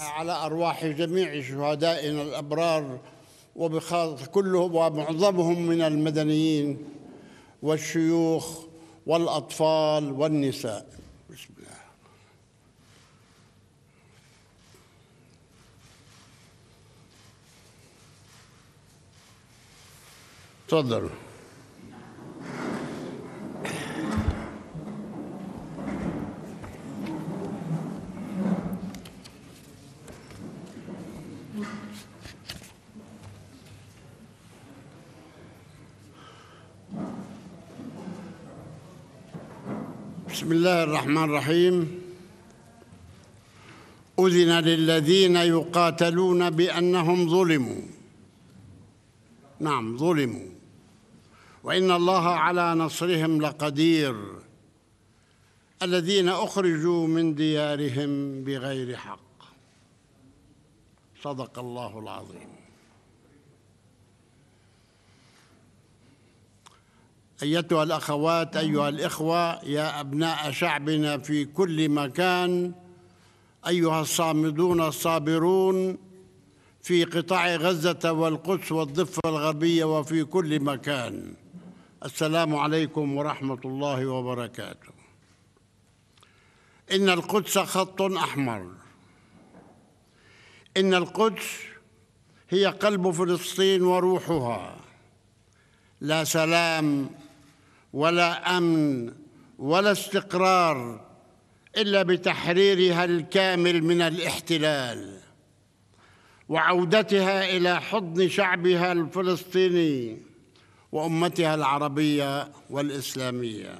على أرواح جميع شهدائنا الأبرار وبخاصة كلهم ومعظمهم من المدنيين والشيوخ والأطفال والنساء بسم الله تفضلوا بسم الله الرحمن الرحيم أذن للذين يقاتلون بأنهم ظلموا نعم ظلموا وإن الله على نصرهم لقدير الذين أخرجوا من ديارهم بغير حق صدق الله العظيم ايتها الاخوات ايها الاخوه يا ابناء شعبنا في كل مكان ايها الصامدون الصابرون في قطاع غزه والقدس والضفه الغربيه وفي كل مكان السلام عليكم ورحمه الله وبركاته ان القدس خط احمر ان القدس هي قلب فلسطين وروحها لا سلام ولا امن ولا استقرار الا بتحريرها الكامل من الاحتلال وعودتها الى حضن شعبها الفلسطيني وامتها العربيه والاسلاميه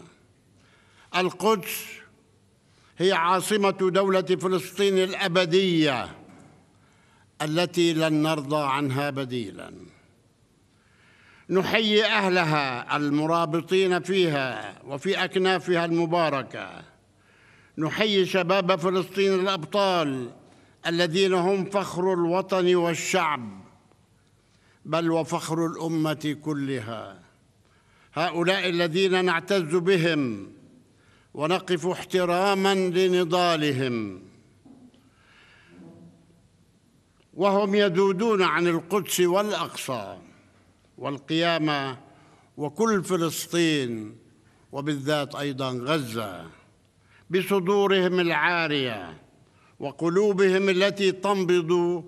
القدس هي عاصمه دوله فلسطين الابديه التي لن نرضى عنها بديلاً نحيي أهلها المرابطين فيها وفي أكنافها المباركة نحيي شباب فلسطين الأبطال الذين هم فخر الوطن والشعب بل وفخر الأمة كلها هؤلاء الذين نعتز بهم ونقف احتراما لنضالهم وهم يذودون عن القدس والأقصى والقيامة وكل فلسطين وبالذات أيضا غزة بصدورهم العارية وقلوبهم التي تنبض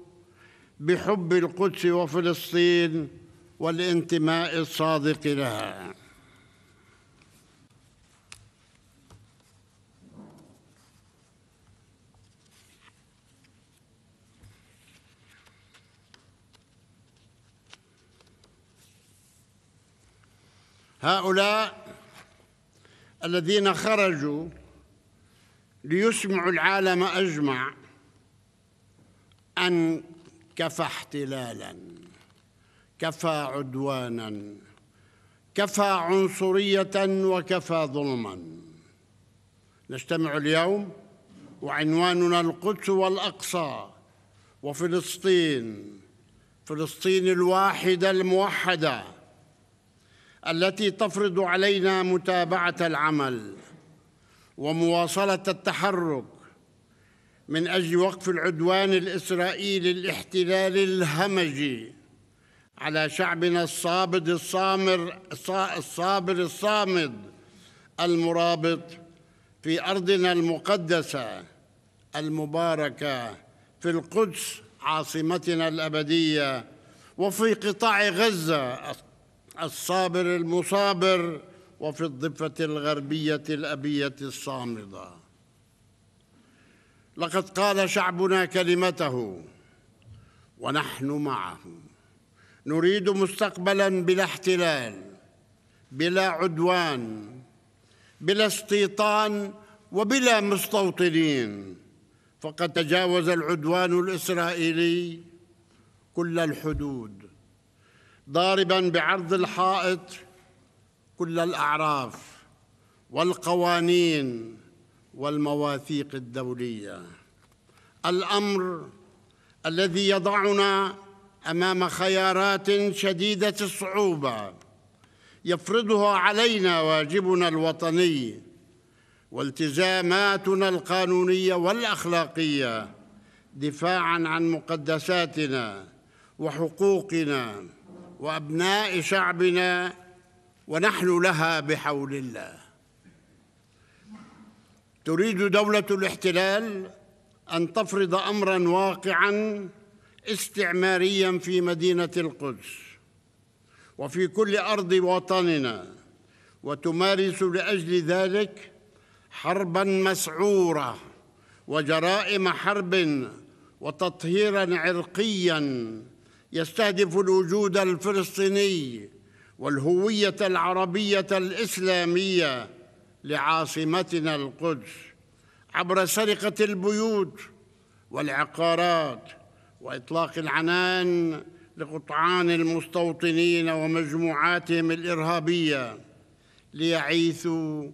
بحب القدس وفلسطين والانتماء الصادق لها هؤلاء الذين خرجوا ليسمعوا العالم أجمع أن كفى احتلالا كفى عدوانا كفى عنصرية وكفى ظلما نجتمع اليوم وعنواننا القدس والأقصى وفلسطين فلسطين الواحدة الموحدة التي تفرض علينا متابعه العمل ومواصله التحرك من اجل وقف العدوان الاسرائيلي الاحتلالي الهمجي على شعبنا الصابد الصامر الصابر الصامد المرابط في ارضنا المقدسه المباركه في القدس عاصمتنا الابديه وفي قطاع غزه الصابر المصابر وفي الضفة الغربية الأبية الصامدة لقد قال شعبنا كلمته ونحن معه نريد مستقبلا بلا احتلال بلا عدوان بلا استيطان وبلا مستوطنين فقد تجاوز العدوان الاسرائيلي كل الحدود ضاربا بعرض الحائط كل الاعراف والقوانين والمواثيق الدوليه الامر الذي يضعنا امام خيارات شديده الصعوبه يفرضها علينا واجبنا الوطني والتزاماتنا القانونيه والاخلاقيه دفاعا عن مقدساتنا وحقوقنا وابناء شعبنا ونحن لها بحول الله تريد دوله الاحتلال ان تفرض امرا واقعا استعماريا في مدينه القدس وفي كل ارض وطننا وتمارس لاجل ذلك حربا مسعوره وجرائم حرب وتطهيرا عرقيا يستهدف الوجود الفلسطيني والهويه العربيه الاسلاميه لعاصمتنا القدس عبر سرقه البيوت والعقارات واطلاق العنان لقطعان المستوطنين ومجموعاتهم الارهابيه ليعيثوا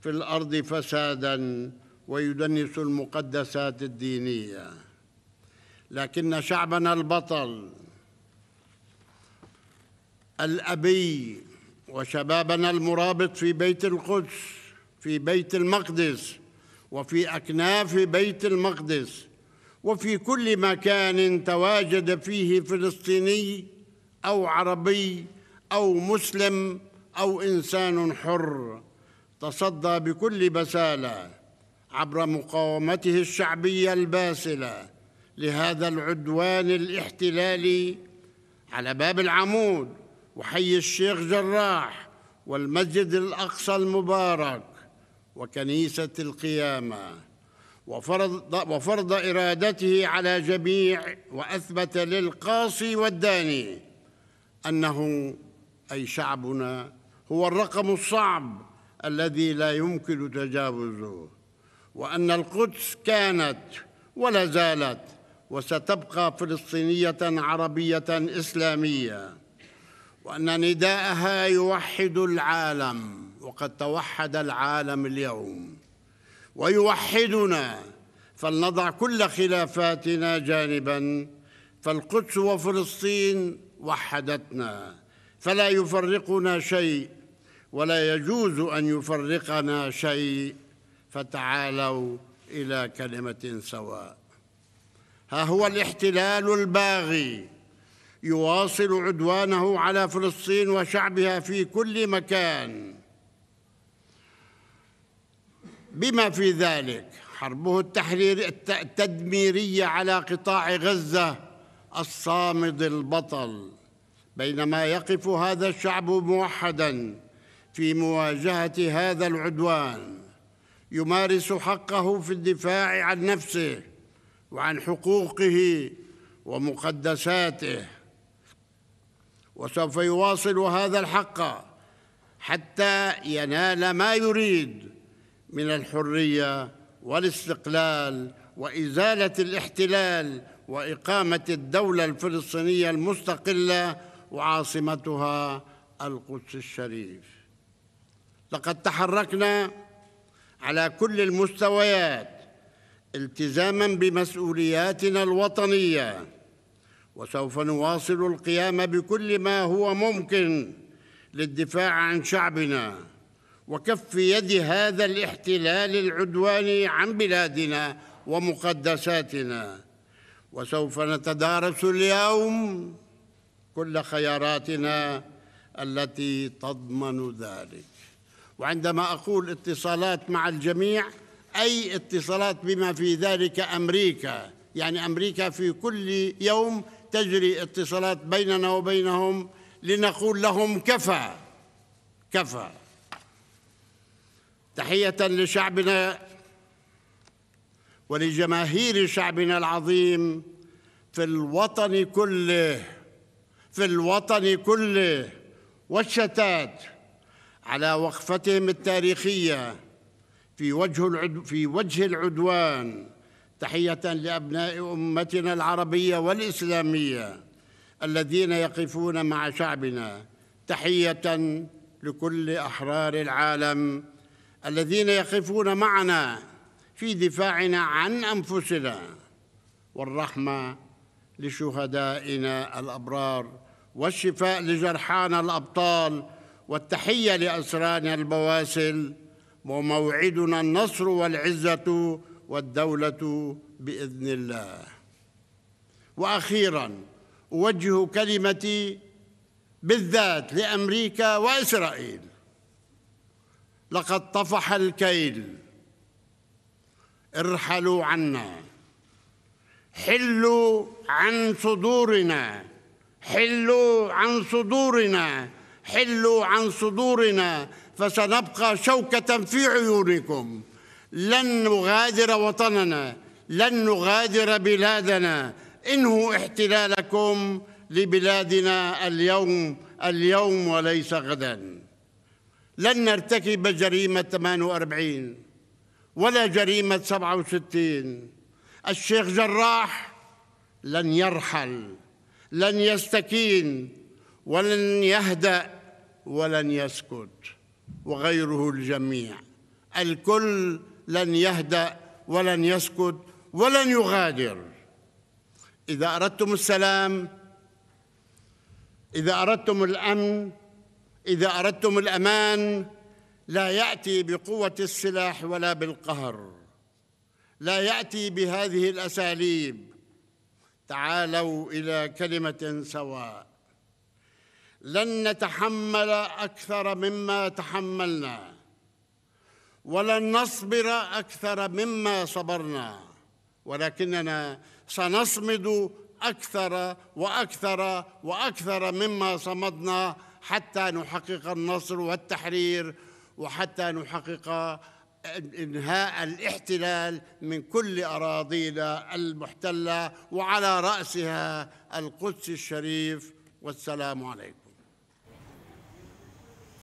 في الارض فسادا ويدنسوا المقدسات الدينيه لكن شعبنا البطل الأبي وشبابنا المرابط في بيت القدس في بيت المقدس وفي أكناف بيت المقدس وفي كل مكان تواجد فيه فلسطيني أو عربي أو مسلم أو إنسان حر تصدى بكل بسالة عبر مقاومته الشعبية الباسلة لهذا العدوان الاحتلالي على باب العمود وحي الشيخ جراح والمسجد الأقصى المبارك وكنيسة القيامة وفرض, وفرض إرادته على جميع وأثبت للقاصي والداني أنه أي شعبنا هو الرقم الصعب الذي لا يمكن تجاوزه وأن القدس كانت ولا زالت وستبقى فلسطينية عربية إسلامية وأن نداءها يوحد العالم وقد توحد العالم اليوم ويوحدنا فلنضع كل خلافاتنا جانبا فالقدس وفلسطين وحدتنا فلا يفرقنا شيء ولا يجوز ان يفرقنا شيء فتعالوا الى كلمه سواء ها هو الاحتلال الباغي يواصل عدوانه على فلسطين وشعبها في كل مكان بما في ذلك حربه التحرير التدميرية على قطاع غزة الصامد البطل بينما يقف هذا الشعب موحداً في مواجهة هذا العدوان يمارس حقه في الدفاع عن نفسه وعن حقوقه ومقدساته وسوف يواصل هذا الحق حتى ينال ما يريد من الحريه والاستقلال وازاله الاحتلال واقامه الدوله الفلسطينيه المستقله وعاصمتها القدس الشريف لقد تحركنا على كل المستويات التزاما بمسؤولياتنا الوطنيه وسوف نواصل القيام بكل ما هو ممكن للدفاع عن شعبنا وكف يد هذا الاحتلال العدواني عن بلادنا ومقدساتنا وسوف نتدارس اليوم كل خياراتنا التي تضمن ذلك وعندما اقول اتصالات مع الجميع اي اتصالات بما في ذلك امريكا يعني امريكا في كل يوم تجري اتصالات بيننا وبينهم لنقول لهم كفى كفى تحية لشعبنا ولجماهير شعبنا العظيم في الوطن كله في الوطن كله والشتات على وقفتهم التاريخيه في وجه في وجه العدوان تحية لأبناء أمتنا العربية والإسلامية الذين يقفون مع شعبنا تحية لكل أحرار العالم الذين يقفون معنا في دفاعنا عن أنفسنا والرحمة لشهدائنا الأبرار والشفاء لجرحانا الأبطال والتحية لاسرانا البواسل وموعدنا النصر والعزة والدولة بإذن الله وأخيرا أوجه كلمتي بالذات لأمريكا وإسرائيل لقد طفح الكيل ارحلوا عنا حلوا عن صدورنا حلوا عن صدورنا حلوا عن صدورنا فسنبقى شوكة في عيونكم لن نغادر وطننا لن نغادر بلادنا إنه احتلالكم لبلادنا اليوم اليوم وليس غدا لن نرتكب جريمة 48 ولا جريمة 67 الشيخ جراح لن يرحل لن يستكين ولن يهدأ ولن يسكت وغيره الجميع الكل لن يهدأ ولن يسكت ولن يغادر إذا أردتم السلام إذا أردتم الأمن إذا أردتم الأمان لا يأتي بقوة السلاح ولا بالقهر لا يأتي بهذه الأساليب تعالوا إلى كلمة سواء لن نتحمل أكثر مما تحملنا ولن نصبر اكثر مما صبرنا ولكننا سنصمد اكثر واكثر واكثر مما صمدنا حتى نحقق النصر والتحرير وحتى نحقق انهاء الاحتلال من كل اراضينا المحتله وعلى راسها القدس الشريف والسلام عليكم